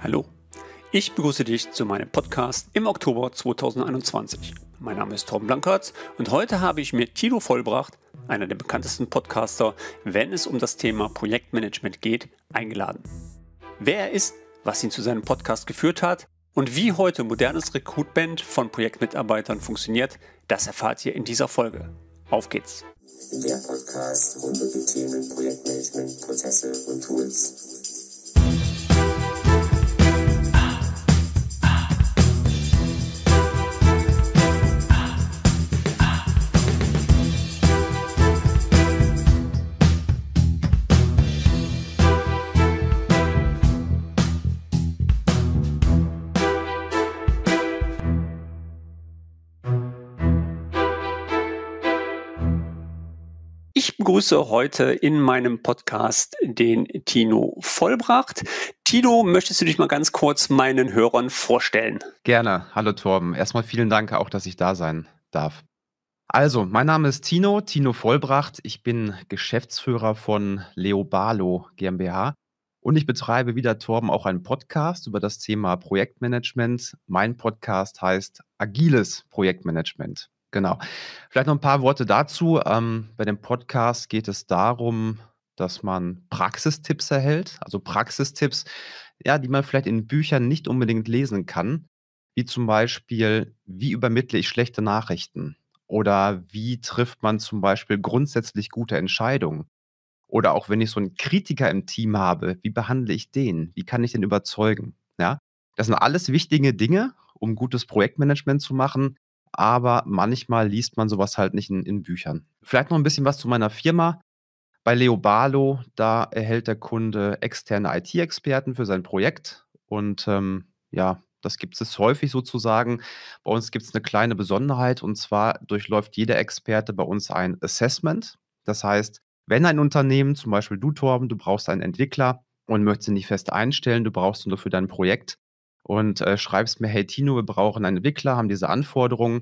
Hallo, ich begrüße dich zu meinem Podcast im Oktober 2021. Mein Name ist Torben Blankertz und heute habe ich mir Tilo Vollbracht, einer der bekanntesten Podcaster, wenn es um das Thema Projektmanagement geht, eingeladen. Wer er ist, was ihn zu seinem Podcast geführt hat und wie heute modernes Recruitment von Projektmitarbeitern funktioniert, das erfahrt ihr in dieser Folge. Auf geht's! Der Podcast rund um die Themen Projektmanagement, Prozesse und Tools. Ich begrüße heute in meinem Podcast den Tino Vollbracht. Tino, möchtest du dich mal ganz kurz meinen Hörern vorstellen? Gerne. Hallo Torben. Erstmal vielen Dank auch, dass ich da sein darf. Also, mein Name ist Tino, Tino Vollbracht. Ich bin Geschäftsführer von Leobalo GmbH und ich betreibe wieder Torben auch einen Podcast über das Thema Projektmanagement. Mein Podcast heißt Agiles Projektmanagement. Genau. Vielleicht noch ein paar Worte dazu. Ähm, bei dem Podcast geht es darum, dass man Praxistipps erhält, also Praxistipps, ja, die man vielleicht in Büchern nicht unbedingt lesen kann, wie zum Beispiel, wie übermittle ich schlechte Nachrichten oder wie trifft man zum Beispiel grundsätzlich gute Entscheidungen oder auch wenn ich so einen Kritiker im Team habe, wie behandle ich den, wie kann ich den überzeugen, ja. Das sind alles wichtige Dinge, um gutes Projektmanagement zu machen, aber manchmal liest man sowas halt nicht in, in Büchern. Vielleicht noch ein bisschen was zu meiner Firma. Bei Leo Barlow, da erhält der Kunde externe IT-Experten für sein Projekt. Und ähm, ja, das gibt es häufig sozusagen. Bei uns gibt es eine kleine Besonderheit und zwar durchläuft jeder Experte bei uns ein Assessment. Das heißt, wenn ein Unternehmen, zum Beispiel du, Torben, du brauchst einen Entwickler und möchtest ihn nicht fest einstellen, du brauchst ihn nur für dein Projekt, und äh, schreibst mir, hey Tino, wir brauchen einen Entwickler, haben diese Anforderungen,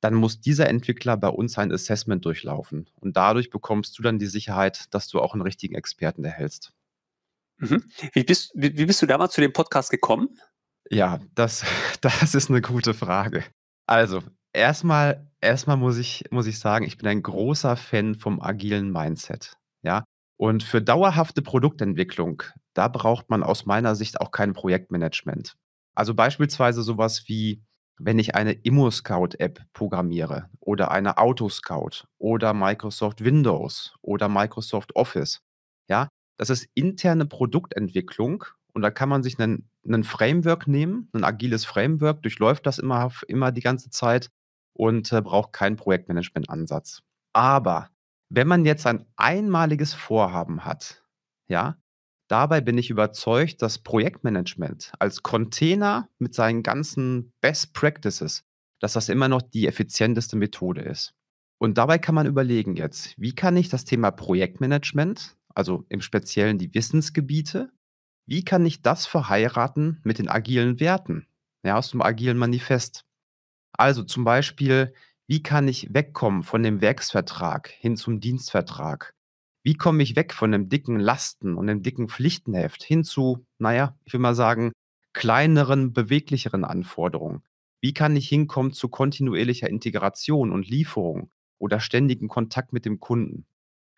dann muss dieser Entwickler bei uns ein Assessment durchlaufen. Und dadurch bekommst du dann die Sicherheit, dass du auch einen richtigen Experten erhältst. Mhm. Wie, bist, wie, wie bist du damals zu dem Podcast gekommen? Ja, das, das ist eine gute Frage. Also, erstmal, erstmal muss ich, muss ich sagen, ich bin ein großer Fan vom agilen Mindset. Ja. Und für dauerhafte Produktentwicklung, da braucht man aus meiner Sicht auch kein Projektmanagement. Also beispielsweise sowas wie, wenn ich eine immo scout app programmiere oder eine AutoScout oder Microsoft Windows oder Microsoft Office. Ja, das ist interne Produktentwicklung und da kann man sich einen, einen Framework nehmen, ein agiles Framework, durchläuft das immer, immer die ganze Zeit und äh, braucht keinen Projektmanagement-Ansatz. Aber wenn man jetzt ein einmaliges Vorhaben hat, ja, Dabei bin ich überzeugt, dass Projektmanagement als Container mit seinen ganzen Best Practices, dass das immer noch die effizienteste Methode ist. Und dabei kann man überlegen jetzt, wie kann ich das Thema Projektmanagement, also im Speziellen die Wissensgebiete, wie kann ich das verheiraten mit den agilen Werten, ja, aus dem agilen Manifest? Also zum Beispiel, wie kann ich wegkommen von dem Werksvertrag hin zum Dienstvertrag? Wie komme ich weg von dem dicken Lasten und dem dicken Pflichtenheft hin zu, naja, ich will mal sagen, kleineren, beweglicheren Anforderungen? Wie kann ich hinkommen zu kontinuierlicher Integration und Lieferung oder ständigen Kontakt mit dem Kunden?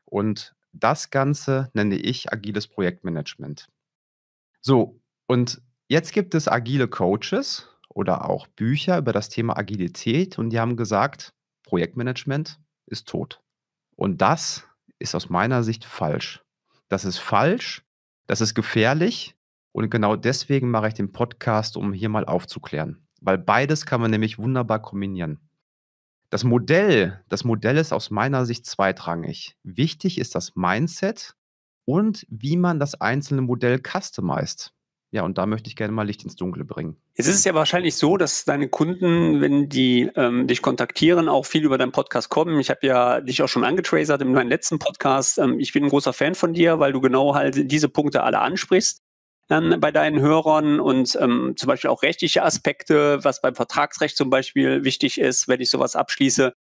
Und das Ganze nenne ich agiles Projektmanagement. So, und jetzt gibt es agile Coaches oder auch Bücher über das Thema Agilität und die haben gesagt, Projektmanagement ist tot. Und das ist aus meiner Sicht falsch. Das ist falsch, das ist gefährlich und genau deswegen mache ich den Podcast, um hier mal aufzuklären, weil beides kann man nämlich wunderbar kombinieren. Das Modell, das Modell ist aus meiner Sicht zweitrangig. Wichtig ist das Mindset und wie man das einzelne Modell customized. Ja, und da möchte ich gerne mal Licht ins Dunkle bringen. Jetzt ist es ja wahrscheinlich so, dass deine Kunden, wenn die ähm, dich kontaktieren, auch viel über deinen Podcast kommen. Ich habe ja dich auch schon angetracert in meinem letzten Podcast. Ähm, ich bin ein großer Fan von dir, weil du genau halt diese Punkte alle ansprichst ähm, bei deinen Hörern und ähm, zum Beispiel auch rechtliche Aspekte, was beim Vertragsrecht zum Beispiel wichtig ist, wenn ich sowas abschließe.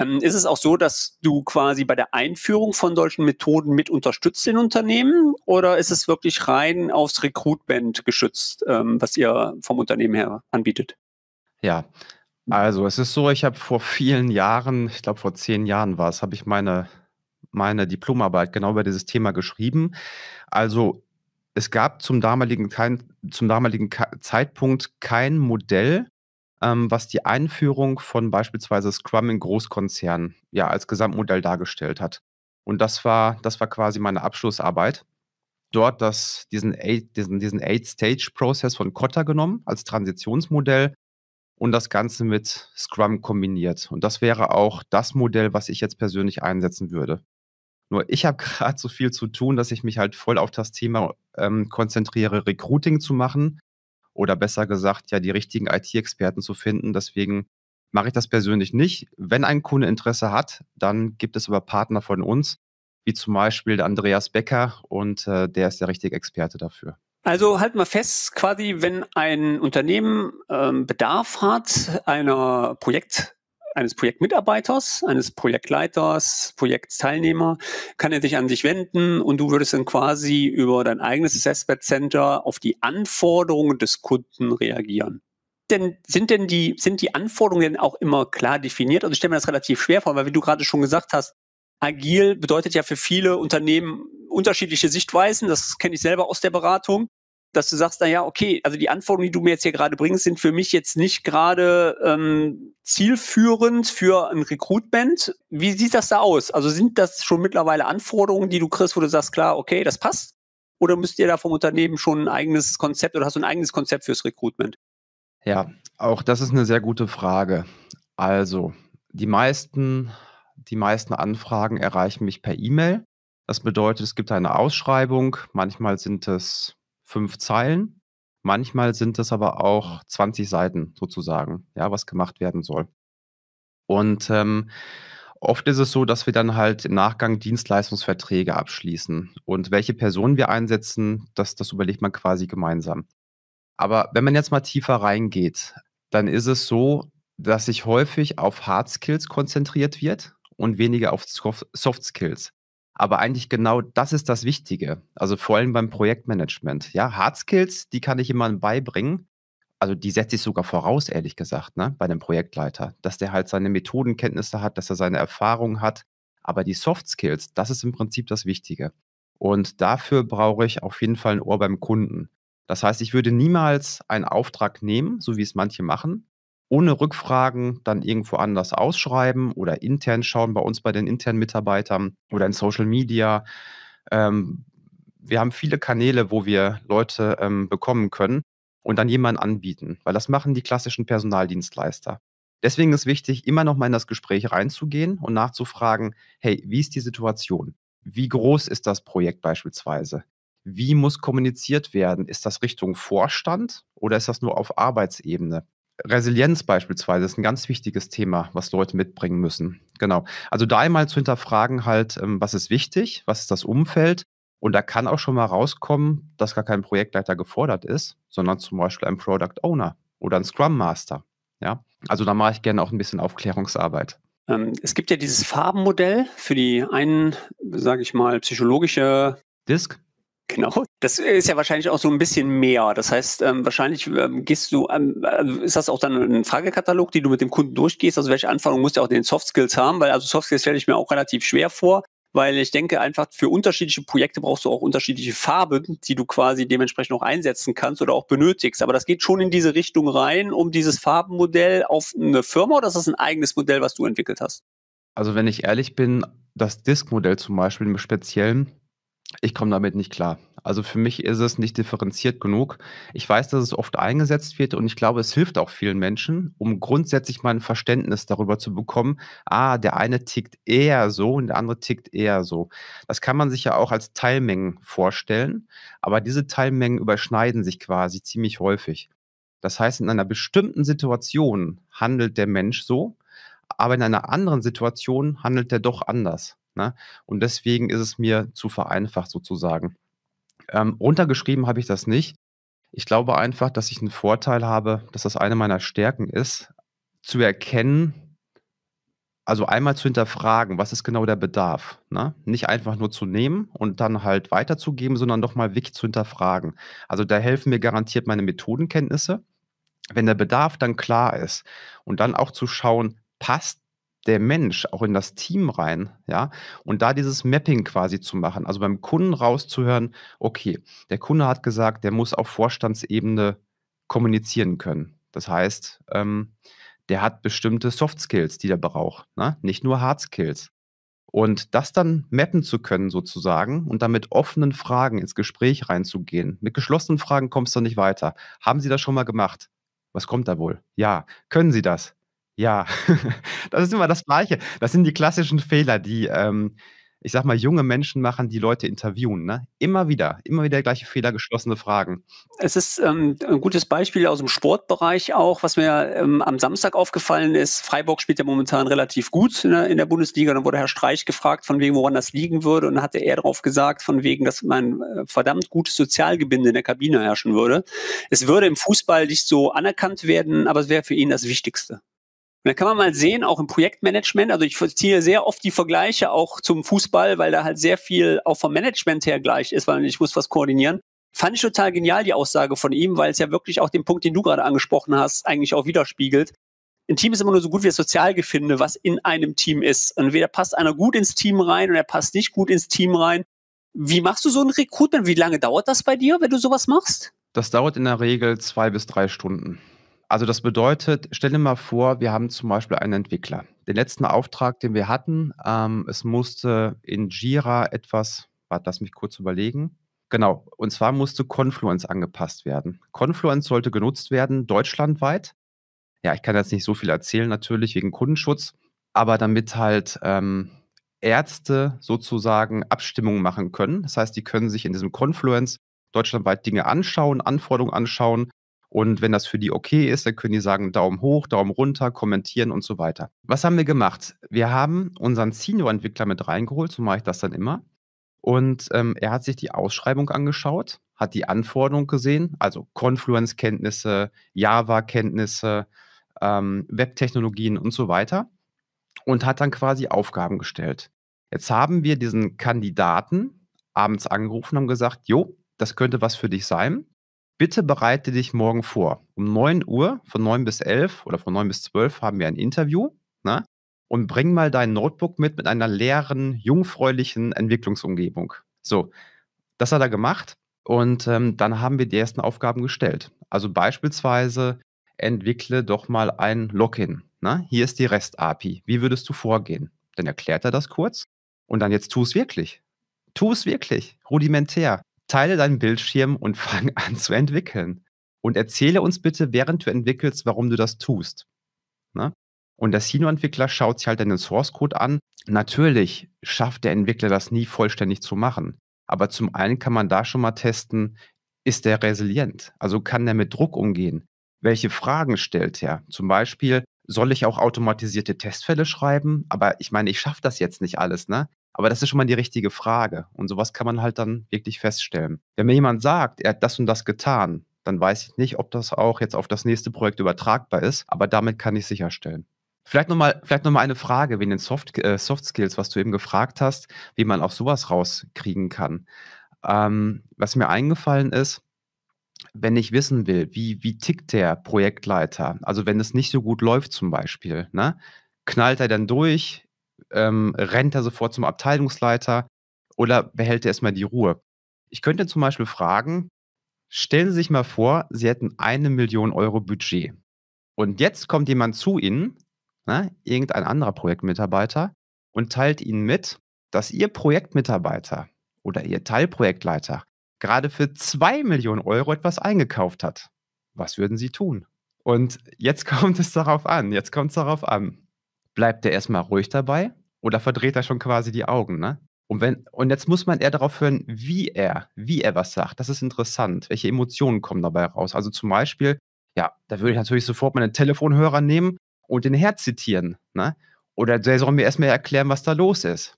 Ähm, ist es auch so, dass du quasi bei der Einführung von solchen Methoden mit unterstützt in Unternehmen oder ist es wirklich rein aufs Recruitment geschützt, ähm, was ihr vom Unternehmen her anbietet? Ja, also es ist so, ich habe vor vielen Jahren, ich glaube vor zehn Jahren war es, habe ich meine, meine Diplomarbeit genau über dieses Thema geschrieben. Also es gab zum damaligen, kein, zum damaligen Zeitpunkt kein Modell, ähm, was die Einführung von beispielsweise Scrum in Großkonzernen ja als Gesamtmodell dargestellt hat. Und das war, das war quasi meine Abschlussarbeit. Dort das, diesen Eight-Stage-Prozess diesen, diesen Eight von Kotta genommen als Transitionsmodell und das Ganze mit Scrum kombiniert. Und das wäre auch das Modell, was ich jetzt persönlich einsetzen würde. Nur ich habe gerade so viel zu tun, dass ich mich halt voll auf das Thema ähm, konzentriere, Recruiting zu machen oder besser gesagt, ja, die richtigen IT-Experten zu finden. Deswegen mache ich das persönlich nicht. Wenn ein Kunde Interesse hat, dann gibt es aber Partner von uns, wie zum Beispiel Andreas Becker und äh, der ist der richtige Experte dafür. Also halt mal fest, quasi, wenn ein Unternehmen ähm, Bedarf hat einer Projekt eines Projektmitarbeiters, eines Projektleiters, Projektteilnehmer, kann er sich an dich wenden und du würdest dann quasi über dein eigenes Assessment Center auf die Anforderungen des Kunden reagieren denn, sind denn die, sind die Anforderungen auch immer klar definiert? Also ich stelle mir das relativ schwer vor, weil wie du gerade schon gesagt hast, agil bedeutet ja für viele Unternehmen unterschiedliche Sichtweisen. Das kenne ich selber aus der Beratung dass du sagst, naja, okay, also die Anforderungen, die du mir jetzt hier gerade bringst, sind für mich jetzt nicht gerade ähm, zielführend für ein Recruitment. Wie sieht das da aus? Also sind das schon mittlerweile Anforderungen, die du kriegst, wo du sagst, klar, okay, das passt? Oder müsst ihr da vom Unternehmen schon ein eigenes Konzept oder hast du ein eigenes Konzept fürs Recruitment? Ja, auch das ist eine sehr gute Frage. Also, die meisten, die meisten Anfragen erreichen mich per E-Mail. Das bedeutet, es gibt eine Ausschreibung. Manchmal sind es fünf Zeilen. Manchmal sind es aber auch 20 mhm. Seiten sozusagen, ja, was gemacht werden soll. Und ähm, oft ist es so, dass wir dann halt im Nachgang Dienstleistungsverträge abschließen. Und welche Personen wir einsetzen, das, das überlegt man quasi gemeinsam. Aber wenn man jetzt mal tiefer reingeht, dann ist es so, dass sich häufig auf Hard Skills konzentriert wird und weniger auf Soft Skills. Aber eigentlich genau das ist das Wichtige. Also vor allem beim Projektmanagement. Ja, Hard Skills, die kann ich jemandem beibringen. Also die setze ich sogar voraus, ehrlich gesagt, ne, bei einem Projektleiter, dass der halt seine Methodenkenntnisse hat, dass er seine Erfahrungen hat. Aber die Soft Skills, das ist im Prinzip das Wichtige. Und dafür brauche ich auf jeden Fall ein Ohr beim Kunden. Das heißt, ich würde niemals einen Auftrag nehmen, so wie es manche machen, ohne Rückfragen dann irgendwo anders ausschreiben oder intern schauen bei uns bei den internen Mitarbeitern oder in Social Media. Ähm, wir haben viele Kanäle, wo wir Leute ähm, bekommen können und dann jemanden anbieten, weil das machen die klassischen Personaldienstleister. Deswegen ist wichtig, immer noch mal in das Gespräch reinzugehen und nachzufragen, hey, wie ist die Situation? Wie groß ist das Projekt beispielsweise? Wie muss kommuniziert werden? Ist das Richtung Vorstand oder ist das nur auf Arbeitsebene? Resilienz beispielsweise ist ein ganz wichtiges Thema, was Leute mitbringen müssen. Genau. Also da einmal zu hinterfragen halt, ähm, was ist wichtig, was ist das Umfeld. Und da kann auch schon mal rauskommen, dass gar kein Projektleiter gefordert ist, sondern zum Beispiel ein Product Owner oder ein Scrum Master. Ja, also da mache ich gerne auch ein bisschen Aufklärungsarbeit. Ähm, es gibt ja dieses Farbenmodell für die einen, sage ich mal, psychologische Disk. Genau, das ist ja wahrscheinlich auch so ein bisschen mehr. Das heißt, ähm, wahrscheinlich ähm, gehst du, ähm, äh, ist das auch dann ein Fragekatalog, die du mit dem Kunden durchgehst? Also welche Anforderungen musst du auch in den Soft Skills haben? Weil also Soft Skills stelle ich mir auch relativ schwer vor, weil ich denke einfach für unterschiedliche Projekte brauchst du auch unterschiedliche Farben, die du quasi dementsprechend auch einsetzen kannst oder auch benötigst. Aber das geht schon in diese Richtung rein, um dieses Farbenmodell auf eine Firma oder ist das ein eigenes Modell, was du entwickelt hast? Also wenn ich ehrlich bin, das Disk-Modell zum Beispiel im Speziellen ich komme damit nicht klar. Also für mich ist es nicht differenziert genug. Ich weiß, dass es oft eingesetzt wird und ich glaube, es hilft auch vielen Menschen, um grundsätzlich mal ein Verständnis darüber zu bekommen, ah, der eine tickt eher so und der andere tickt eher so. Das kann man sich ja auch als Teilmengen vorstellen, aber diese Teilmengen überschneiden sich quasi ziemlich häufig. Das heißt, in einer bestimmten Situation handelt der Mensch so, aber in einer anderen Situation handelt er doch anders. Ne? Und deswegen ist es mir zu vereinfacht sozusagen. Ähm, runtergeschrieben habe ich das nicht. Ich glaube einfach, dass ich einen Vorteil habe, dass das eine meiner Stärken ist, zu erkennen, also einmal zu hinterfragen, was ist genau der Bedarf. Ne? Nicht einfach nur zu nehmen und dann halt weiterzugeben, sondern doch mal wirklich zu hinterfragen. Also da helfen mir garantiert meine Methodenkenntnisse. Wenn der Bedarf dann klar ist und dann auch zu schauen, passt der Mensch auch in das Team rein, ja, und da dieses Mapping quasi zu machen, also beim Kunden rauszuhören, okay, der Kunde hat gesagt, der muss auf Vorstandsebene kommunizieren können. Das heißt, ähm, der hat bestimmte Soft Skills, die der braucht, ne? nicht nur Hard Skills. Und das dann mappen zu können sozusagen und dann mit offenen Fragen ins Gespräch reinzugehen. Mit geschlossenen Fragen kommst du nicht weiter. Haben Sie das schon mal gemacht? Was kommt da wohl? Ja. Können Sie das? Ja, das ist immer das Gleiche. Das sind die klassischen Fehler, die, ähm, ich sag mal, junge Menschen machen, die Leute interviewen. Ne? Immer wieder, immer wieder der gleiche Fehler, geschlossene Fragen. Es ist ähm, ein gutes Beispiel aus dem Sportbereich auch, was mir ähm, am Samstag aufgefallen ist. Freiburg spielt ja momentan relativ gut in ne, der, in der, Bundesliga. Dann wurde Herr Streich gefragt, von wegen, woran das liegen würde. Und dann hatte er darauf gesagt, von wegen, dass man äh, verdammt gutes Sozialgebinde in der Kabine herrschen würde. Es würde im Fußball nicht so anerkannt werden, aber es wäre für ihn das Wichtigste. Und da kann man mal sehen, auch im Projektmanagement, also ich ziehe sehr oft die Vergleiche auch zum Fußball, weil da halt sehr viel auch vom Management her gleich ist, weil ich muss was koordinieren. Fand ich total genial, die Aussage von ihm, weil es ja wirklich auch den Punkt, den du gerade angesprochen hast, eigentlich auch widerspiegelt. Ein Team ist immer nur so gut wie das Sozialgefinde, was in einem Team ist. Und Entweder passt einer gut ins Team rein oder er passt nicht gut ins Team rein. Wie machst du so ein Recruitment? Wie lange dauert das bei dir, wenn du sowas machst? Das dauert in der Regel zwei bis drei Stunden. Also das bedeutet, stell dir mal vor, wir haben zum Beispiel einen Entwickler. Den letzten Auftrag, den wir hatten, ähm, es musste in Jira etwas, warte, lass mich kurz überlegen. Genau, und zwar musste Confluence angepasst werden. Confluence sollte genutzt werden, deutschlandweit. Ja, ich kann jetzt nicht so viel erzählen, natürlich wegen Kundenschutz, aber damit halt ähm, Ärzte sozusagen Abstimmungen machen können. Das heißt, die können sich in diesem Confluence deutschlandweit Dinge anschauen, Anforderungen anschauen und wenn das für die okay ist, dann können die sagen Daumen hoch, Daumen runter, kommentieren und so weiter. Was haben wir gemacht? Wir haben unseren Senior-Entwickler mit reingeholt, so mache ich das dann immer. Und ähm, er hat sich die Ausschreibung angeschaut, hat die Anforderung gesehen, also Confluence-Kenntnisse, Java-Kenntnisse, ähm, Web-Technologien und so weiter. Und hat dann quasi Aufgaben gestellt. Jetzt haben wir diesen Kandidaten abends angerufen und haben gesagt, jo, das könnte was für dich sein bitte bereite dich morgen vor. Um 9 Uhr, von 9 bis 11 oder von 9 bis 12 haben wir ein Interview. Ne? Und bring mal dein Notebook mit mit einer leeren, jungfräulichen Entwicklungsumgebung. So, das hat er gemacht. Und ähm, dann haben wir die ersten Aufgaben gestellt. Also beispielsweise entwickle doch mal ein Login. Ne? Hier ist die REST-API. Wie würdest du vorgehen? Dann erklärt er das kurz. Und dann jetzt tu es wirklich. Tu es wirklich. Rudimentär. Teile deinen Bildschirm und fang an zu entwickeln. Und erzähle uns bitte, während du entwickelst, warum du das tust. Ne? Und der Sino-Entwickler schaut sich halt deinen Source-Code an. Natürlich schafft der Entwickler das nie vollständig zu machen. Aber zum einen kann man da schon mal testen, ist der resilient? Also kann der mit Druck umgehen? Welche Fragen stellt er? Zum Beispiel, soll ich auch automatisierte Testfälle schreiben? Aber ich meine, ich schaffe das jetzt nicht alles, ne? Aber das ist schon mal die richtige Frage. Und sowas kann man halt dann wirklich feststellen. Wenn mir jemand sagt, er hat das und das getan, dann weiß ich nicht, ob das auch jetzt auf das nächste Projekt übertragbar ist. Aber damit kann ich sicherstellen. Vielleicht nochmal vielleicht noch eine Frage wegen den Soft, äh, Soft Skills, was du eben gefragt hast, wie man auch sowas rauskriegen kann. Ähm, was mir eingefallen ist, wenn ich wissen will, wie, wie tickt der Projektleiter, also wenn es nicht so gut läuft zum Beispiel, ne? knallt er dann durch, ähm, rennt er sofort zum Abteilungsleiter oder behält er erstmal die Ruhe? Ich könnte zum Beispiel fragen, stellen Sie sich mal vor, Sie hätten eine Million Euro Budget. Und jetzt kommt jemand zu Ihnen, ne, irgendein anderer Projektmitarbeiter, und teilt Ihnen mit, dass Ihr Projektmitarbeiter oder Ihr Teilprojektleiter gerade für zwei Millionen Euro etwas eingekauft hat. Was würden Sie tun? Und jetzt kommt es darauf an, jetzt kommt es darauf an. Bleibt er erstmal ruhig dabei oder verdreht er schon quasi die Augen, ne? Und, wenn, und jetzt muss man eher darauf hören, wie er, wie er was sagt. Das ist interessant. Welche Emotionen kommen dabei raus? Also zum Beispiel, ja, da würde ich natürlich sofort meinen Telefonhörer nehmen und den Herz zitieren. Ne? Oder der soll mir erstmal erklären, was da los ist.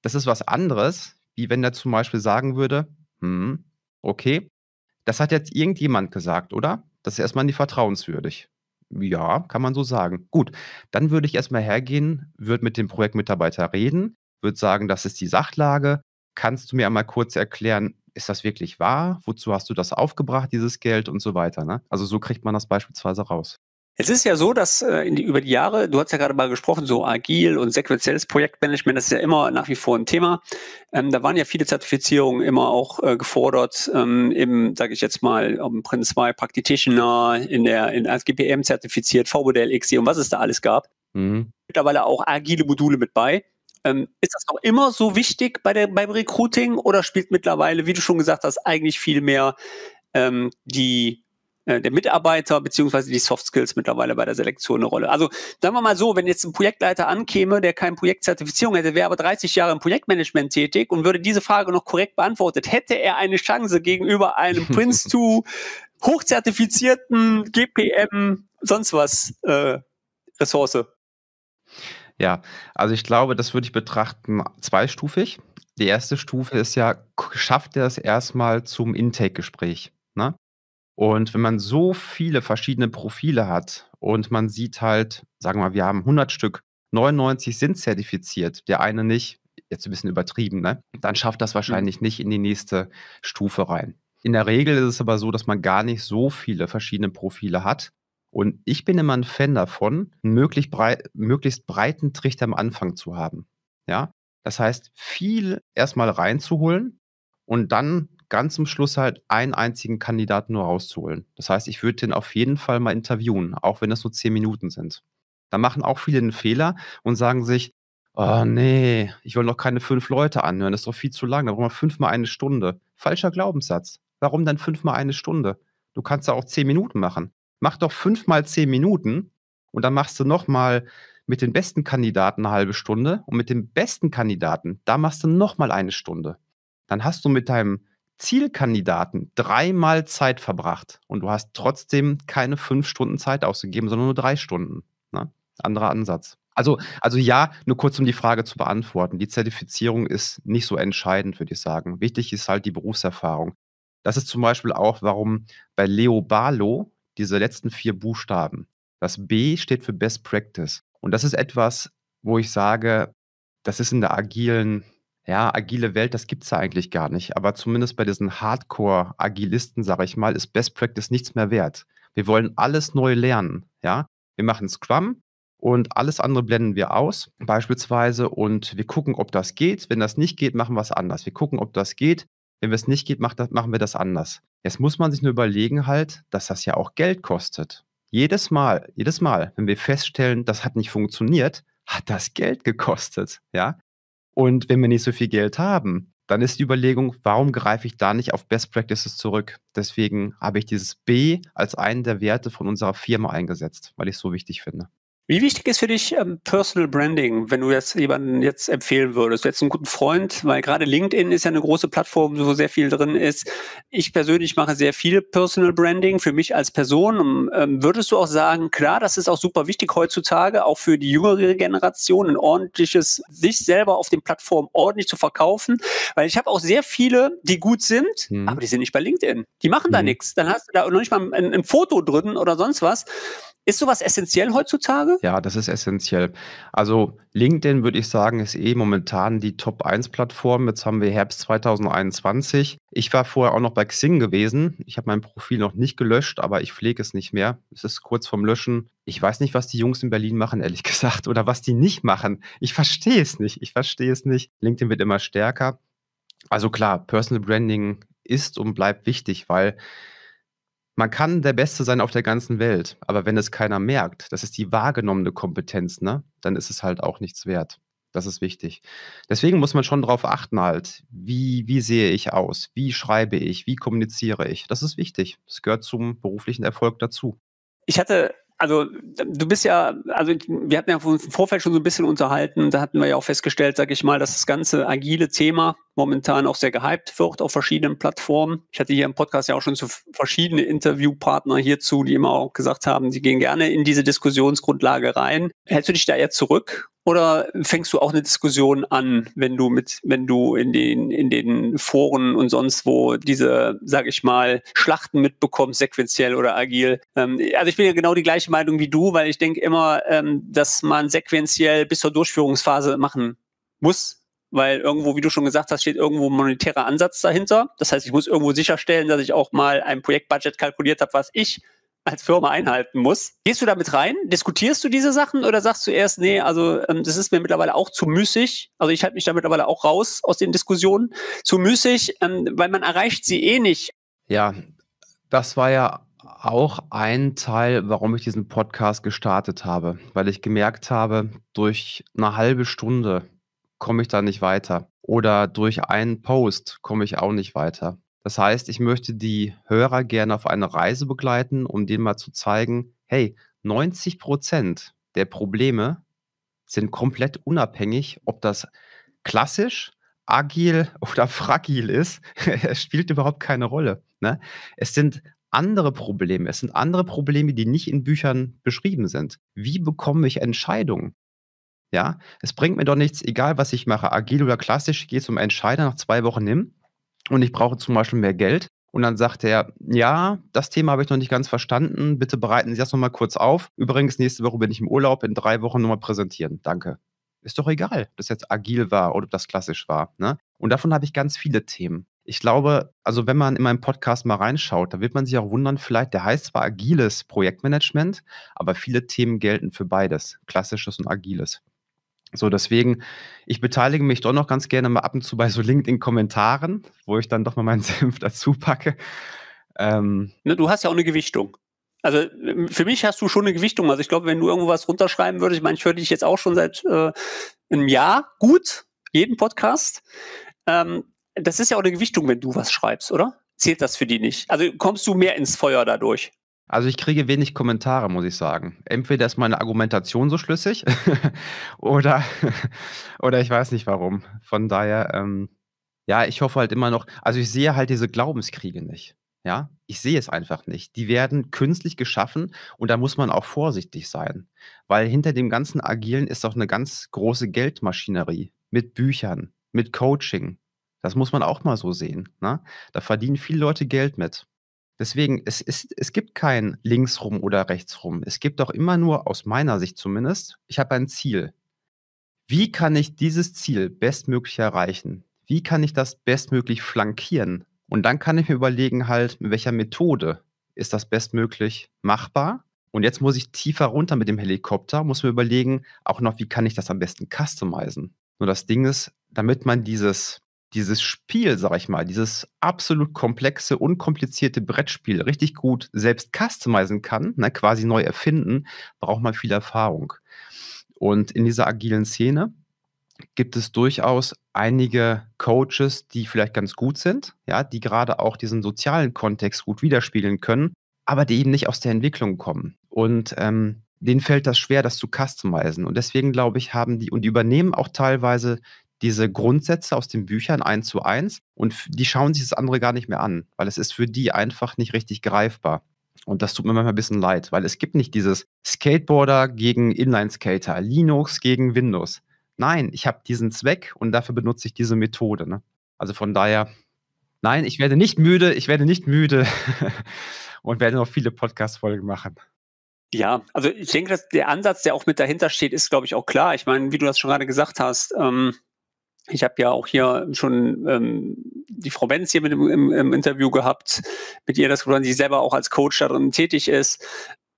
Das ist was anderes, wie wenn er zum Beispiel sagen würde, hm, okay, das hat jetzt irgendjemand gesagt, oder? Das ist erstmal nicht vertrauenswürdig. Ja, kann man so sagen. Gut, dann würde ich erstmal hergehen, würde mit dem Projektmitarbeiter reden, würde sagen, das ist die Sachlage. Kannst du mir einmal kurz erklären, ist das wirklich wahr? Wozu hast du das aufgebracht, dieses Geld und so weiter? Ne? Also so kriegt man das beispielsweise raus. Es ist ja so, dass äh, die, über die Jahre, du hast ja gerade mal gesprochen, so agil und sequenzielles Projektmanagement, das ist ja immer nach wie vor ein Thema. Ähm, da waren ja viele Zertifizierungen immer auch äh, gefordert, ähm, im, sage ich jetzt mal, um Print 2 Practitioner, in der in GPM zertifiziert, v VBDL, XC e und was es da alles gab. Mhm. Mittlerweile auch agile Module mit bei. Ähm, ist das auch immer so wichtig bei der, beim Recruiting oder spielt mittlerweile, wie du schon gesagt hast, eigentlich viel mehr ähm, die äh, der Mitarbeiter beziehungsweise die Soft Skills mittlerweile bei der Selektion eine Rolle. Also sagen wir mal so, wenn jetzt ein Projektleiter ankäme, der keine Projektzertifizierung hätte, wäre aber 30 Jahre im Projektmanagement tätig und würde diese Frage noch korrekt beantwortet, hätte er eine Chance gegenüber einem Prince2 hochzertifizierten GPM sonst was äh, Ressource. Ja, also ich glaube, das würde ich betrachten zweistufig. Die erste Stufe ist ja, schafft er es erstmal zum Intake-Gespräch? Ne? Und wenn man so viele verschiedene Profile hat und man sieht halt, sagen wir mal, wir haben 100 Stück, 99 sind zertifiziert, der eine nicht, jetzt ein bisschen übertrieben, ne? dann schafft das mhm. wahrscheinlich nicht in die nächste Stufe rein. In der Regel ist es aber so, dass man gar nicht so viele verschiedene Profile hat. Und ich bin immer ein Fan davon, einen möglichst, breit, möglichst breiten Trichter am Anfang zu haben. Ja? Das heißt, viel erstmal reinzuholen und dann ganz zum Schluss halt einen einzigen Kandidaten nur rauszuholen. Das heißt, ich würde den auf jeden Fall mal interviewen, auch wenn das nur zehn Minuten sind. Da machen auch viele einen Fehler und sagen sich, oh nee, ich will noch keine fünf Leute anhören, das ist doch viel zu lang, da brauchen wir fünfmal eine Stunde. Falscher Glaubenssatz. Warum dann fünfmal eine Stunde? Du kannst da auch zehn Minuten machen. Mach doch fünfmal zehn Minuten und dann machst du nochmal mit den besten Kandidaten eine halbe Stunde und mit dem besten Kandidaten, da machst du nochmal eine Stunde. Dann hast du mit deinem Zielkandidaten dreimal Zeit verbracht und du hast trotzdem keine fünf Stunden Zeit ausgegeben, sondern nur drei Stunden. Ne? Anderer Ansatz. Also, also ja, nur kurz um die Frage zu beantworten. Die Zertifizierung ist nicht so entscheidend, würde ich sagen. Wichtig ist halt die Berufserfahrung. Das ist zum Beispiel auch, warum bei Leo Barlow diese letzten vier Buchstaben, das B steht für Best Practice. Und das ist etwas, wo ich sage, das ist in der agilen ja, agile Welt, das gibt es ja eigentlich gar nicht. Aber zumindest bei diesen Hardcore-Agilisten, sage ich mal, ist Best Practice nichts mehr wert. Wir wollen alles neu lernen. Ja? Wir machen Scrum und alles andere blenden wir aus, beispielsweise. Und wir gucken, ob das geht. Wenn das nicht geht, machen wir es anders. Wir gucken, ob das geht. Wenn es nicht geht, macht, machen wir das anders. Jetzt muss man sich nur überlegen halt, dass das ja auch Geld kostet. Jedes Mal, jedes Mal, wenn wir feststellen, das hat nicht funktioniert, hat das Geld gekostet, ja? Und wenn wir nicht so viel Geld haben, dann ist die Überlegung, warum greife ich da nicht auf Best Practices zurück? Deswegen habe ich dieses B als einen der Werte von unserer Firma eingesetzt, weil ich es so wichtig finde. Wie wichtig ist für dich ähm, Personal Branding, wenn du jetzt jemanden jetzt empfehlen würdest, jetzt einen guten Freund, weil gerade LinkedIn ist ja eine große Plattform, wo sehr viel drin ist. Ich persönlich mache sehr viel Personal Branding für mich als Person. Ähm, würdest du auch sagen, klar, das ist auch super wichtig heutzutage, auch für die jüngere Generation, ein ordentliches, sich selber auf den Plattformen ordentlich zu verkaufen, weil ich habe auch sehr viele, die gut sind, mhm. aber die sind nicht bei LinkedIn. Die machen mhm. da nichts. Dann hast du da noch nicht mal ein, ein Foto drin oder sonst was. Ist sowas essentiell heutzutage? Ja, das ist essentiell. Also LinkedIn würde ich sagen, ist eh momentan die Top-1-Plattform. Jetzt haben wir Herbst 2021. Ich war vorher auch noch bei Xing gewesen. Ich habe mein Profil noch nicht gelöscht, aber ich pflege es nicht mehr. Es ist kurz vorm Löschen. Ich weiß nicht, was die Jungs in Berlin machen, ehrlich gesagt, oder was die nicht machen. Ich verstehe es nicht. Ich verstehe es nicht. LinkedIn wird immer stärker. Also klar, Personal Branding ist und bleibt wichtig, weil man kann der Beste sein auf der ganzen Welt, aber wenn es keiner merkt, das ist die wahrgenommene Kompetenz, ne? dann ist es halt auch nichts wert. Das ist wichtig. Deswegen muss man schon darauf achten, halt, wie, wie sehe ich aus, wie schreibe ich, wie kommuniziere ich. Das ist wichtig. Das gehört zum beruflichen Erfolg dazu. Ich hatte also du bist ja, also wir hatten ja im Vorfeld schon so ein bisschen unterhalten, da hatten wir ja auch festgestellt, sage ich mal, dass das ganze agile Thema momentan auch sehr gehypt wird auf verschiedenen Plattformen. Ich hatte hier im Podcast ja auch schon zu verschiedene Interviewpartner hierzu, die immer auch gesagt haben, sie gehen gerne in diese Diskussionsgrundlage rein. Hältst du dich da eher zurück oder fängst du auch eine Diskussion an, wenn du mit, wenn du in den, in den Foren und sonst wo diese, sag ich mal, Schlachten mitbekommst, sequenziell oder agil? Ähm, also ich bin ja genau die gleiche Meinung wie du, weil ich denke immer, ähm, dass man sequenziell bis zur Durchführungsphase machen muss, weil irgendwo, wie du schon gesagt hast, steht irgendwo ein monetärer Ansatz dahinter. Das heißt, ich muss irgendwo sicherstellen, dass ich auch mal ein Projektbudget kalkuliert habe, was ich als Firma einhalten muss. Gehst du damit rein? Diskutierst du diese Sachen oder sagst du erst, nee, also ähm, das ist mir mittlerweile auch zu müßig. Also ich halte mich da mittlerweile auch raus aus den Diskussionen. Zu müßig, ähm, weil man erreicht sie eh nicht. Ja, das war ja auch ein Teil, warum ich diesen Podcast gestartet habe, weil ich gemerkt habe, durch eine halbe Stunde komme ich da nicht weiter. Oder durch einen Post komme ich auch nicht weiter. Das heißt, ich möchte die Hörer gerne auf eine Reise begleiten, um denen mal zu zeigen, hey, 90 Prozent der Probleme sind komplett unabhängig, ob das klassisch, agil oder fragil ist. es spielt überhaupt keine Rolle. Ne? Es sind andere Probleme. Es sind andere Probleme, die nicht in Büchern beschrieben sind. Wie bekomme ich Entscheidungen? Ja, es bringt mir doch nichts, egal was ich mache, agil oder klassisch, ich gehe zum Entscheider nach zwei Wochen hin und ich brauche zum Beispiel mehr Geld. Und dann sagt er, ja, das Thema habe ich noch nicht ganz verstanden. Bitte bereiten Sie das nochmal kurz auf. Übrigens, nächste Woche bin ich im Urlaub, in drei Wochen nochmal präsentieren. Danke. Ist doch egal, ob das jetzt agil war oder ob das klassisch war. Ne? Und davon habe ich ganz viele Themen. Ich glaube, also wenn man in meinen Podcast mal reinschaut, da wird man sich auch wundern, vielleicht, der heißt zwar agiles Projektmanagement, aber viele Themen gelten für beides, klassisches und agiles. So, deswegen, ich beteilige mich doch noch ganz gerne mal ab und zu bei so LinkedIn-Kommentaren, wo ich dann doch mal meinen Senf dazu packe. Ähm, ne, du hast ja auch eine Gewichtung. Also ähm, für mich hast du schon eine Gewichtung. Also ich glaube, wenn du irgendwo was runterschreiben würdest, ich meine, ich höre dich jetzt auch schon seit äh, einem Jahr gut, jeden Podcast. Ähm, das ist ja auch eine Gewichtung, wenn du was schreibst, oder? Zählt das für die nicht? Also kommst du mehr ins Feuer dadurch? Also ich kriege wenig Kommentare, muss ich sagen. Entweder ist meine Argumentation so schlüssig oder, oder ich weiß nicht warum. Von daher, ähm, ja, ich hoffe halt immer noch, also ich sehe halt diese Glaubenskriege nicht. Ja, ich sehe es einfach nicht. Die werden künstlich geschaffen und da muss man auch vorsichtig sein, weil hinter dem ganzen Agilen ist auch eine ganz große Geldmaschinerie mit Büchern, mit Coaching. Das muss man auch mal so sehen. Ne? Da verdienen viele Leute Geld mit. Deswegen, es, es, es gibt kein linksrum oder rechtsrum. Es gibt auch immer nur, aus meiner Sicht zumindest, ich habe ein Ziel. Wie kann ich dieses Ziel bestmöglich erreichen? Wie kann ich das bestmöglich flankieren? Und dann kann ich mir überlegen, halt, mit welcher Methode ist das bestmöglich machbar? Und jetzt muss ich tiefer runter mit dem Helikopter, muss mir überlegen, auch noch, wie kann ich das am besten customizen? Nur das Ding ist, damit man dieses dieses Spiel, sag ich mal, dieses absolut komplexe, unkomplizierte Brettspiel richtig gut selbst customizen kann, ne, quasi neu erfinden, braucht man viel Erfahrung. Und in dieser agilen Szene gibt es durchaus einige Coaches, die vielleicht ganz gut sind, ja, die gerade auch diesen sozialen Kontext gut widerspiegeln können, aber die eben nicht aus der Entwicklung kommen. Und ähm, denen fällt das schwer, das zu customizen. Und deswegen glaube ich, haben die und die übernehmen auch teilweise diese Grundsätze aus den Büchern eins zu eins und die schauen sich das andere gar nicht mehr an, weil es ist für die einfach nicht richtig greifbar. Und das tut mir manchmal ein bisschen leid, weil es gibt nicht dieses Skateboarder gegen Inline-Skater, Linux gegen Windows. Nein, ich habe diesen Zweck und dafür benutze ich diese Methode. Ne? Also von daher, nein, ich werde nicht müde, ich werde nicht müde und werde noch viele Podcast-Folgen machen. Ja, also ich denke, dass der Ansatz, der auch mit dahinter steht, ist, glaube ich, auch klar. Ich meine, wie du das schon gerade gesagt hast, ähm, ich habe ja auch hier schon ähm, die Frau Benz hier mit im, im, im Interview gehabt, mit ihr das gesprochen, die selber auch als Coach darin tätig ist.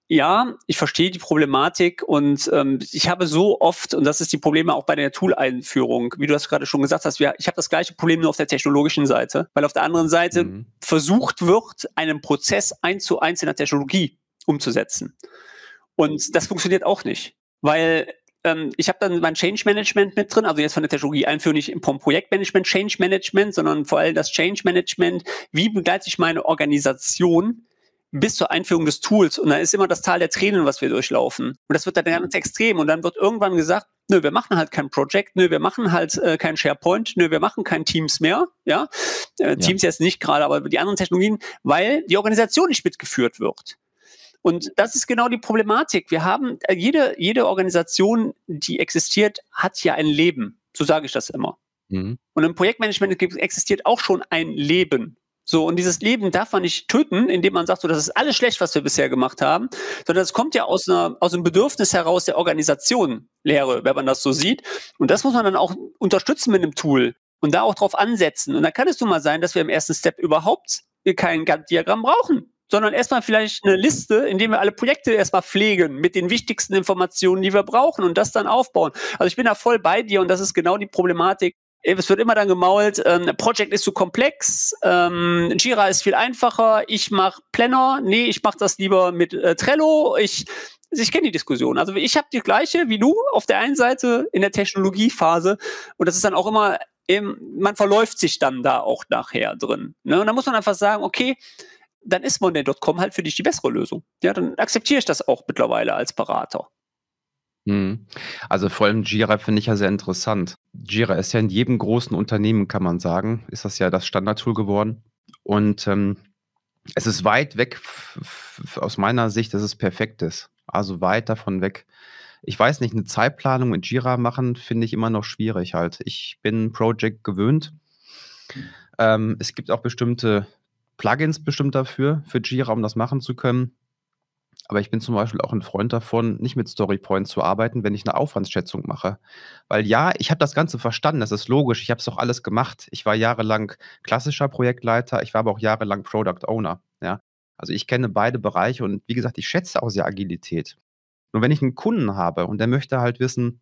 Ja, ich verstehe die Problematik und ähm, ich habe so oft, und das ist die Probleme auch bei der Tool-Einführung, wie du das gerade schon gesagt hast, wir, ich habe das gleiche Problem nur auf der technologischen Seite, weil auf der anderen Seite mhm. versucht wird, einen Prozess eins zu eins in der Technologie umzusetzen. Und das funktioniert auch nicht, weil ähm, ich habe dann mein Change Management mit drin, also jetzt von der Technologie einführen, nicht vom Projektmanagement Change Management, sondern vor allem das Change Management, wie begleite ich meine Organisation bis zur Einführung des Tools. Und dann ist immer das Tal der Tränen, was wir durchlaufen. Und das wird dann ganz extrem. Und dann wird irgendwann gesagt, nö, wir machen halt kein Project, nö, wir machen halt äh, kein SharePoint, nö, wir machen kein Teams mehr. Ja? Äh, Teams jetzt nicht gerade, aber die anderen Technologien, weil die Organisation nicht mitgeführt wird. Und das ist genau die Problematik. Wir haben, äh, jede, jede Organisation, die existiert, hat ja ein Leben. So sage ich das immer. Mhm. Und im Projektmanagement existiert auch schon ein Leben. So, und dieses Leben darf man nicht töten, indem man sagt, so, das ist alles schlecht, was wir bisher gemacht haben, sondern es kommt ja aus, einer, aus einem Bedürfnis heraus der Organisation, Lehre, wenn man das so sieht. Und das muss man dann auch unterstützen mit einem Tool und da auch drauf ansetzen. Und dann kann es nun mal sein, dass wir im ersten Step überhaupt kein Gantt-Diagramm brauchen sondern erstmal vielleicht eine Liste, indem wir alle Projekte erstmal pflegen mit den wichtigsten Informationen, die wir brauchen und das dann aufbauen. Also ich bin da voll bei dir und das ist genau die Problematik, es wird immer dann gemault, ähm, Project ist zu komplex, ähm, Jira ist viel einfacher, ich mache Planner, nee, ich mache das lieber mit äh, Trello, ich, ich kenne die Diskussion. Also ich habe die gleiche wie du auf der einen Seite in der Technologiephase und das ist dann auch immer, eben, man verläuft sich dann da auch nachher drin. Ne? Und da muss man einfach sagen, okay, dann ist Monday.com halt für dich die bessere Lösung. Ja, dann akzeptiere ich das auch mittlerweile als Berater. Hm. Also vor allem Jira finde ich ja sehr interessant. Jira ist ja in jedem großen Unternehmen, kann man sagen, ist das ja das Standardtool geworden. Und ähm, es ist weit weg aus meiner Sicht, dass es perfekt ist. Also weit davon weg. Ich weiß nicht, eine Zeitplanung mit Jira machen finde ich immer noch schwierig halt. Ich bin Project gewöhnt. Ähm, es gibt auch bestimmte Plugins bestimmt dafür, für Jira, um das machen zu können. Aber ich bin zum Beispiel auch ein Freund davon, nicht mit Storypoint zu arbeiten, wenn ich eine Aufwandsschätzung mache. Weil ja, ich habe das Ganze verstanden, das ist logisch, ich habe es auch alles gemacht. Ich war jahrelang klassischer Projektleiter, ich war aber auch jahrelang Product Owner. Ja? Also ich kenne beide Bereiche und wie gesagt, ich schätze auch sehr Agilität. Nur wenn ich einen Kunden habe und der möchte halt wissen,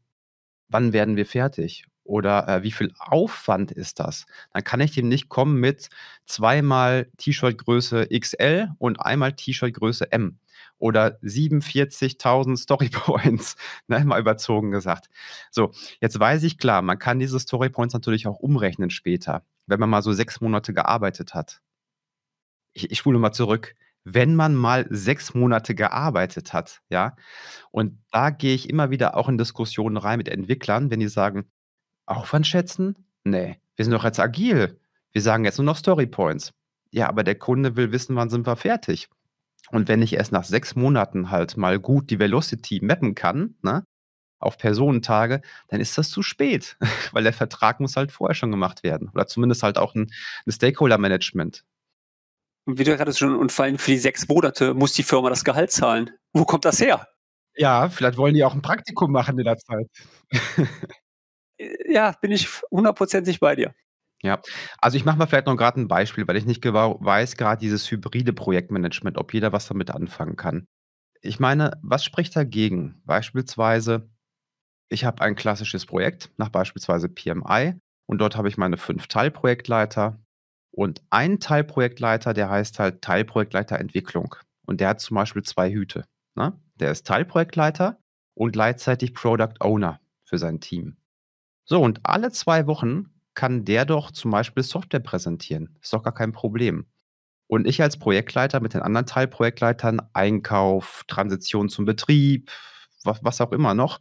wann werden wir fertig oder äh, wie viel Aufwand ist das? Dann kann ich dem nicht kommen mit zweimal T-Shirt-Größe XL und einmal T-Shirt-Größe M oder 47.000 Storypoints, ne, mal überzogen gesagt. So, jetzt weiß ich klar, man kann diese Storypoints natürlich auch umrechnen später, wenn man mal so sechs Monate gearbeitet hat. Ich, ich spule mal zurück wenn man mal sechs Monate gearbeitet hat, ja. Und da gehe ich immer wieder auch in Diskussionen rein mit Entwicklern, wenn die sagen, Aufwand schätzen? Nee, wir sind doch jetzt agil. Wir sagen jetzt nur noch Storypoints. Ja, aber der Kunde will wissen, wann sind wir fertig. Und wenn ich erst nach sechs Monaten halt mal gut die Velocity mappen kann, ne, auf Personentage, dann ist das zu spät, weil der Vertrag muss halt vorher schon gemacht werden. Oder zumindest halt auch ein, ein Stakeholder-Management. Und wie du gerade schon, und vor allem für die sechs Monate muss die Firma das Gehalt zahlen. Wo kommt das her? Ja, vielleicht wollen die auch ein Praktikum machen in der Zeit. ja, bin ich hundertprozentig bei dir. Ja, also ich mache mal vielleicht noch gerade ein Beispiel, weil ich nicht genau weiß, gerade dieses hybride Projektmanagement, ob jeder was damit anfangen kann. Ich meine, was spricht dagegen? Beispielsweise, ich habe ein klassisches Projekt nach beispielsweise PMI und dort habe ich meine fünf Teilprojektleiter und einen Teilprojektleiter, der heißt halt Teilprojektleiter Entwicklung und der hat zum Beispiel zwei Hüte. Ne? Der ist Teilprojektleiter und gleichzeitig Product Owner für sein Team. So, und alle zwei Wochen kann der doch zum Beispiel Software präsentieren. Ist doch gar kein Problem. Und ich als Projektleiter mit den anderen Teilprojektleitern, Einkauf, Transition zum Betrieb, was, was auch immer noch,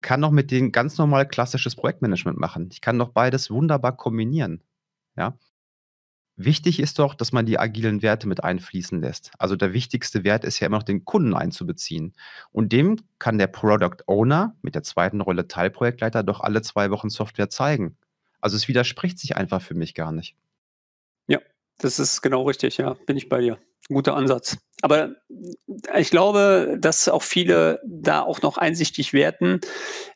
kann noch mit denen ganz normal klassisches Projektmanagement machen. Ich kann doch beides wunderbar kombinieren. Ja, Wichtig ist doch, dass man die agilen Werte mit einfließen lässt. Also der wichtigste Wert ist ja immer noch, den Kunden einzubeziehen. Und dem kann der Product Owner mit der zweiten Rolle Teilprojektleiter doch alle zwei Wochen Software zeigen. Also es widerspricht sich einfach für mich gar nicht. Ja, das ist genau richtig, ja, bin ich bei dir. Guter Ansatz. Aber äh, ich glaube, dass auch viele da auch noch einsichtig werden,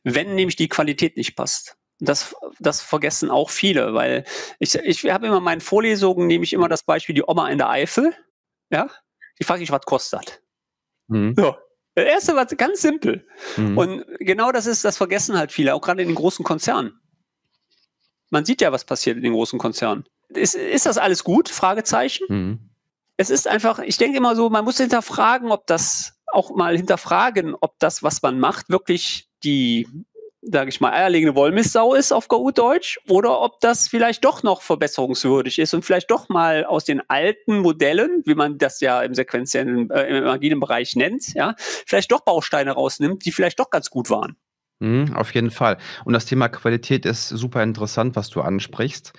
wenn nämlich die Qualität nicht passt das, das vergessen auch viele, weil ich, ich habe immer meinen Vorlesungen, nehme ich immer das Beispiel die Oma in der Eifel. Ja, die frage ich, was kostet mhm. So. Das erste war ganz simpel. Mhm. Und genau das ist, das vergessen halt viele, auch gerade in den großen Konzernen. Man sieht ja, was passiert in den großen Konzernen. Ist, ist das alles gut? Fragezeichen. Mhm. Es ist einfach, ich denke immer so, man muss hinterfragen, ob das auch mal hinterfragen, ob das, was man macht, wirklich die sage ich mal, eierlegende Wollmissau ist auf gut Deutsch oder ob das vielleicht doch noch verbesserungswürdig ist und vielleicht doch mal aus den alten Modellen, wie man das ja im sequenziellen, äh, im agilen Bereich nennt, ja, vielleicht doch Bausteine rausnimmt, die vielleicht doch ganz gut waren. Mhm, auf jeden Fall. Und das Thema Qualität ist super interessant, was du ansprichst.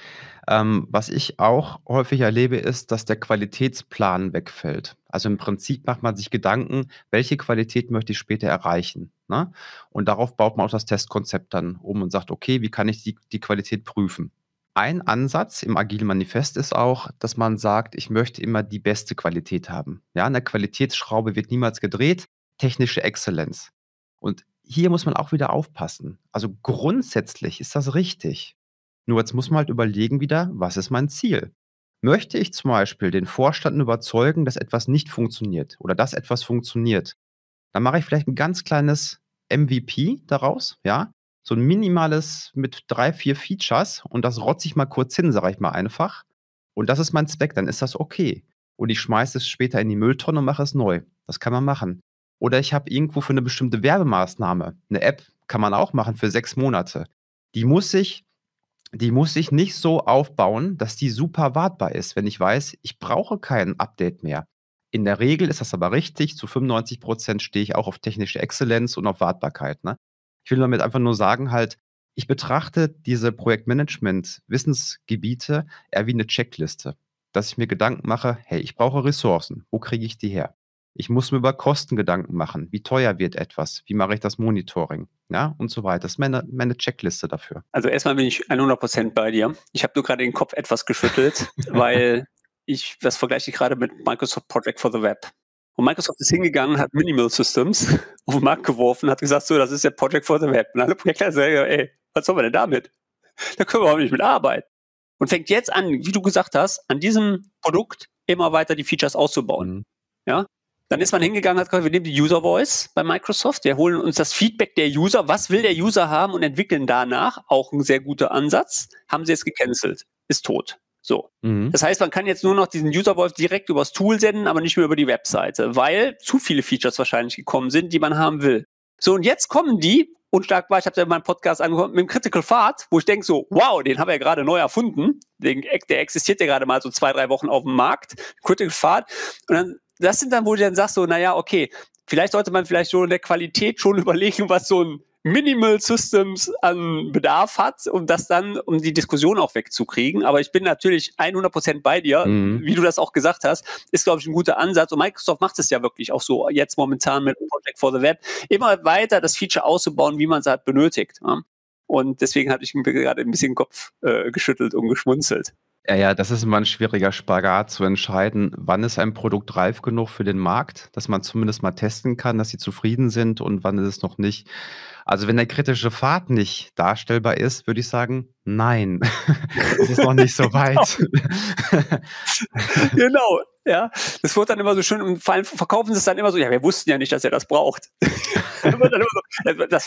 Ähm, was ich auch häufig erlebe, ist, dass der Qualitätsplan wegfällt. Also im Prinzip macht man sich Gedanken, welche Qualität möchte ich später erreichen. Ne? Und darauf baut man auch das Testkonzept dann um und sagt, okay, wie kann ich die, die Qualität prüfen? Ein Ansatz im Agile Manifest ist auch, dass man sagt, ich möchte immer die beste Qualität haben. Ja, eine Qualitätsschraube wird niemals gedreht, technische Exzellenz. Und hier muss man auch wieder aufpassen. Also grundsätzlich ist das richtig. Nur jetzt muss man halt überlegen wieder, was ist mein Ziel? Möchte ich zum Beispiel den Vorstand überzeugen, dass etwas nicht funktioniert oder dass etwas funktioniert, dann mache ich vielleicht ein ganz kleines MVP daraus, ja, so ein minimales mit drei, vier Features und das rotze ich mal kurz hin, sage ich mal einfach. Und das ist mein Zweck, dann ist das okay. Und ich schmeiße es später in die Mülltonne und mache es neu. Das kann man machen. Oder ich habe irgendwo für eine bestimmte Werbemaßnahme, eine App kann man auch machen für sechs Monate. Die muss ich die muss ich nicht so aufbauen, dass die super wartbar ist, wenn ich weiß, ich brauche kein Update mehr. In der Regel ist das aber richtig. Zu 95 Prozent stehe ich auch auf technische Exzellenz und auf Wartbarkeit. Ne? Ich will damit einfach nur sagen, halt, ich betrachte diese Projektmanagement-Wissensgebiete eher wie eine Checkliste, dass ich mir Gedanken mache, hey, ich brauche Ressourcen, wo kriege ich die her? Ich muss mir über Kosten Gedanken machen. Wie teuer wird etwas? Wie mache ich das Monitoring? Ja, und so weiter. Das ist meine, meine Checkliste dafür. Also erstmal bin ich 100% bei dir. Ich habe nur gerade den Kopf etwas geschüttelt, weil ich, das vergleiche ich gerade mit Microsoft Project for the Web. Und Microsoft ist hingegangen, hat Minimal Systems auf den Markt geworfen, hat gesagt, so, das ist der Project for the Web. Und alle Projektleiter sagen, ey, was soll man denn damit? Da können wir auch nicht mit arbeiten. Und fängt jetzt an, wie du gesagt hast, an diesem Produkt immer weiter die Features auszubauen. Mhm. Ja, dann ist man hingegangen, hat gesagt, wir nehmen die User Voice bei Microsoft, wir holen uns das Feedback der User, was will der User haben und entwickeln danach. Auch ein sehr guter Ansatz. Haben sie jetzt gecancelt, ist tot. So. Mhm. Das heißt, man kann jetzt nur noch diesen User Voice direkt übers Tool senden, aber nicht mehr über die Webseite, weil zu viele Features wahrscheinlich gekommen sind, die man haben will. So, und jetzt kommen die, und stark war, ich habe ja meinen Podcast angekommen, mit dem Critical Fart, wo ich denke so, wow, den haben wir ja gerade neu erfunden. der existiert ja gerade mal so zwei, drei Wochen auf dem Markt. Critical Fart. Und dann das sind dann, wo du dann sagst, so, naja, okay, vielleicht sollte man vielleicht schon in der Qualität schon überlegen, was so ein Minimal Systems an Bedarf hat, um das dann, um die Diskussion auch wegzukriegen. Aber ich bin natürlich 100% bei dir, mhm. wie du das auch gesagt hast, ist, glaube ich, ein guter Ansatz. Und Microsoft macht es ja wirklich auch so jetzt momentan mit Project for the Web, immer weiter das Feature auszubauen, wie man es halt benötigt. Und deswegen hatte ich mir gerade ein bisschen den Kopf äh, geschüttelt und geschmunzelt. Ja, ja, das ist immer ein schwieriger Spagat zu entscheiden, wann ist ein Produkt reif genug für den Markt, dass man zumindest mal testen kann, dass sie zufrieden sind und wann ist es noch nicht. Also wenn der kritische Pfad nicht darstellbar ist, würde ich sagen, nein, es ist noch nicht so genau. weit. genau. Ja, das wird dann immer so schön und vor allem verkaufen sie es dann immer so, ja, wir wussten ja nicht, dass er das braucht. das,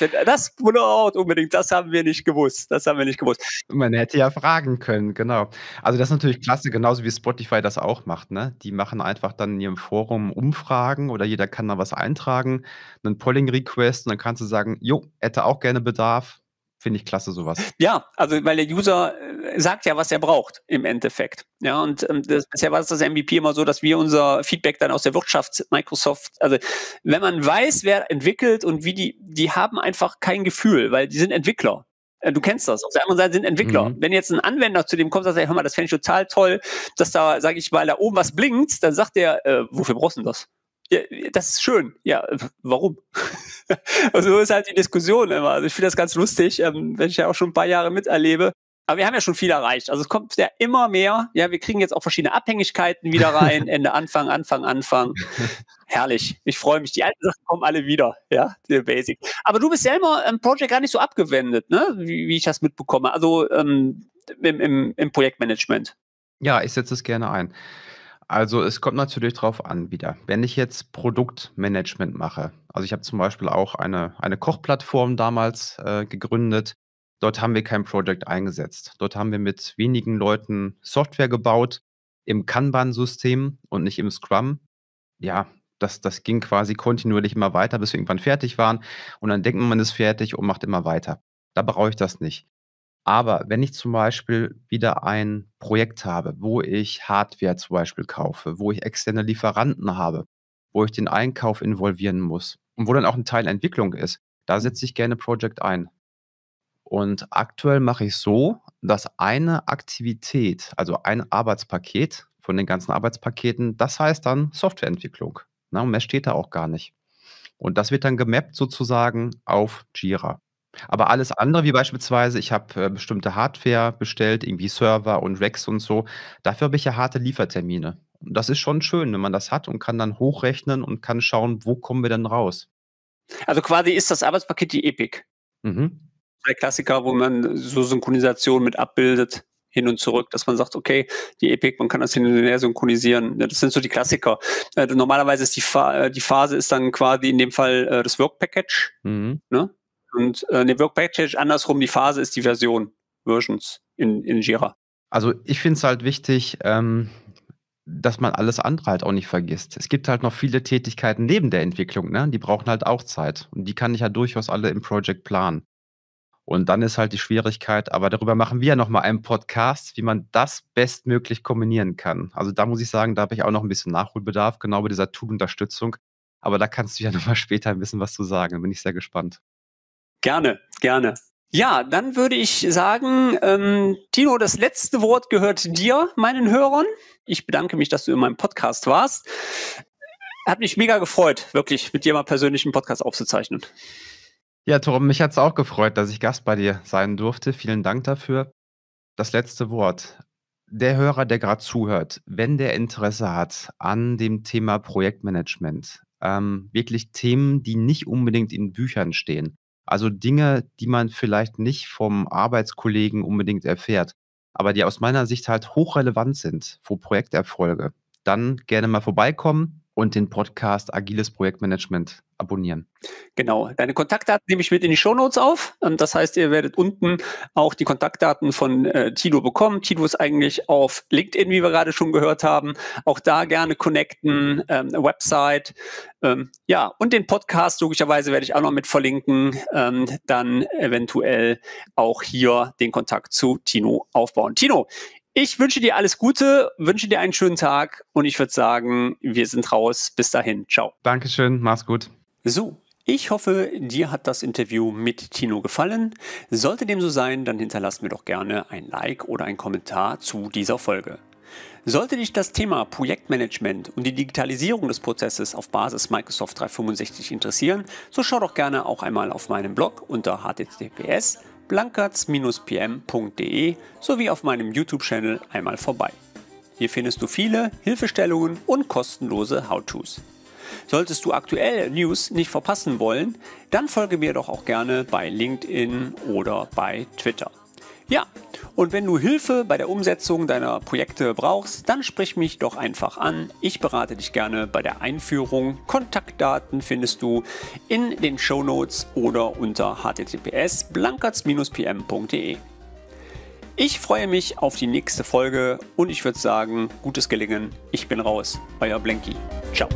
wird, das braucht unbedingt, das haben wir nicht gewusst, das haben wir nicht gewusst. Man hätte ja fragen können, genau. Also das ist natürlich klasse, genauso wie Spotify das auch macht, ne? Die machen einfach dann in ihrem Forum Umfragen oder jeder kann da was eintragen, einen Polling-Request und dann kannst du sagen, jo, hätte auch gerne Bedarf. Finde ich klasse, sowas. Ja, also weil der User äh, sagt ja, was er braucht im Endeffekt. Ja, und ähm, das, bisher war es das MVP immer so, dass wir unser Feedback dann aus der Wirtschaft, Microsoft, also wenn man weiß, wer entwickelt und wie die, die haben einfach kein Gefühl, weil die sind Entwickler. Äh, du kennst das. Auf der anderen Seite sind Entwickler. Mhm. Wenn jetzt ein Anwender zu dem kommt und sagt, hör mal, das fände ich total toll, dass da, sage ich mal, da oben was blinkt, dann sagt der, äh, wofür brauchst du denn das? Ja, das ist schön. Ja, warum? also so ist halt die Diskussion immer. Also ich finde das ganz lustig, ähm, wenn ich ja auch schon ein paar Jahre miterlebe. Aber wir haben ja schon viel erreicht. Also es kommt ja immer mehr. Ja, wir kriegen jetzt auch verschiedene Abhängigkeiten wieder rein. Ende, Anfang, Anfang, Anfang. Herrlich. Ich freue mich. Die alten Sachen kommen alle wieder. Ja, die Basic. Aber du bist selber im Project gar nicht so abgewendet, ne? Wie, wie ich das mitbekomme. Also ähm, im, im, im Projektmanagement. Ja, ich setze es gerne ein. Also es kommt natürlich darauf an wieder. Wenn ich jetzt Produktmanagement mache, also ich habe zum Beispiel auch eine, eine Kochplattform damals äh, gegründet. Dort haben wir kein Project eingesetzt. Dort haben wir mit wenigen Leuten Software gebaut im Kanban-System und nicht im Scrum. Ja, das, das ging quasi kontinuierlich immer weiter, bis wir irgendwann fertig waren. Und dann denkt man, man ist fertig und macht immer weiter. Da brauche ich das nicht. Aber wenn ich zum Beispiel wieder ein Projekt habe, wo ich Hardware zum Beispiel kaufe, wo ich externe Lieferanten habe, wo ich den Einkauf involvieren muss und wo dann auch ein Teil Entwicklung ist, da setze ich gerne Project ein. Und aktuell mache ich so, dass eine Aktivität, also ein Arbeitspaket von den ganzen Arbeitspaketen, das heißt dann Softwareentwicklung. Na, ne? und mehr steht da auch gar nicht. Und das wird dann gemappt sozusagen auf Jira. Aber alles andere, wie beispielsweise, ich habe, äh, bestimmte Hardware bestellt, irgendwie Server und Racks und so. Dafür habe ich ja harte Liefertermine. Und das ist schon schön, wenn man das hat und kann dann hochrechnen und kann schauen, wo kommen wir denn raus. Also quasi ist das Arbeitspaket die Epic. Mhm. Der Klassiker, wo man so Synchronisation mit abbildet, hin und zurück, dass man sagt, okay, die Epic, man kann das hin und her synchronisieren. Das sind so die Klassiker. Äh, normalerweise ist die, Fa äh, die Phase ist dann quasi in dem Fall äh, das Work Package. Mhm. Ne? Und äh, eine Workpackage andersrum, die Phase ist die Version, Versions in, in Jira. Also ich finde es halt wichtig, ähm, dass man alles andere halt auch nicht vergisst. Es gibt halt noch viele Tätigkeiten neben der Entwicklung, ne? die brauchen halt auch Zeit. Und die kann ich ja durchaus alle im Project planen. Und dann ist halt die Schwierigkeit, aber darüber machen wir ja nochmal einen Podcast, wie man das bestmöglich kombinieren kann. Also da muss ich sagen, da habe ich auch noch ein bisschen Nachholbedarf, genau bei dieser Tool-Unterstützung. Aber da kannst du ja nochmal später ein bisschen was zu sagen. Da bin ich sehr gespannt. Gerne, gerne. Ja, dann würde ich sagen, ähm, Tino, das letzte Wort gehört dir, meinen Hörern. Ich bedanke mich, dass du in meinem Podcast warst. Hat mich mega gefreut, wirklich mit dir mal persönlich einen Podcast aufzuzeichnen. Ja, Torben, mich hat es auch gefreut, dass ich Gast bei dir sein durfte. Vielen Dank dafür. Das letzte Wort. Der Hörer, der gerade zuhört, wenn der Interesse hat an dem Thema Projektmanagement, ähm, wirklich Themen, die nicht unbedingt in Büchern stehen, also Dinge, die man vielleicht nicht vom Arbeitskollegen unbedingt erfährt, aber die aus meiner Sicht halt hochrelevant sind für Projekterfolge. Dann gerne mal vorbeikommen, und den Podcast Agiles Projektmanagement abonnieren. Genau, deine Kontaktdaten nehme ich mit in die Shownotes auf. Ähm, das heißt, ihr werdet unten auch die Kontaktdaten von äh, Tilo bekommen. Tilo ist eigentlich auf LinkedIn, wie wir gerade schon gehört haben. Auch da gerne connecten, ähm, Website. Ähm, ja, und den Podcast logischerweise werde ich auch noch mit verlinken. Ähm, dann eventuell auch hier den Kontakt zu Tino aufbauen. Tino, ich wünsche dir alles Gute, wünsche dir einen schönen Tag und ich würde sagen, wir sind raus. Bis dahin. Ciao. Dankeschön, mach's gut. So, ich hoffe, dir hat das Interview mit Tino gefallen. Sollte dem so sein, dann hinterlass mir doch gerne ein Like oder einen Kommentar zu dieser Folge. Sollte dich das Thema Projektmanagement und die Digitalisierung des Prozesses auf Basis Microsoft 365 interessieren, so schau doch gerne auch einmal auf meinem Blog unter https blankertz-pm.de sowie auf meinem YouTube-Channel einmal vorbei. Hier findest du viele Hilfestellungen und kostenlose How-Tos. Solltest du aktuelle News nicht verpassen wollen, dann folge mir doch auch gerne bei LinkedIn oder bei Twitter. Ja, und wenn du Hilfe bei der Umsetzung deiner Projekte brauchst, dann sprich mich doch einfach an. Ich berate dich gerne bei der Einführung. Kontaktdaten findest du in den Show Notes oder unter https blankertz-pm.de. Ich freue mich auf die nächste Folge und ich würde sagen, gutes Gelingen. Ich bin raus, euer Blenki. Ciao.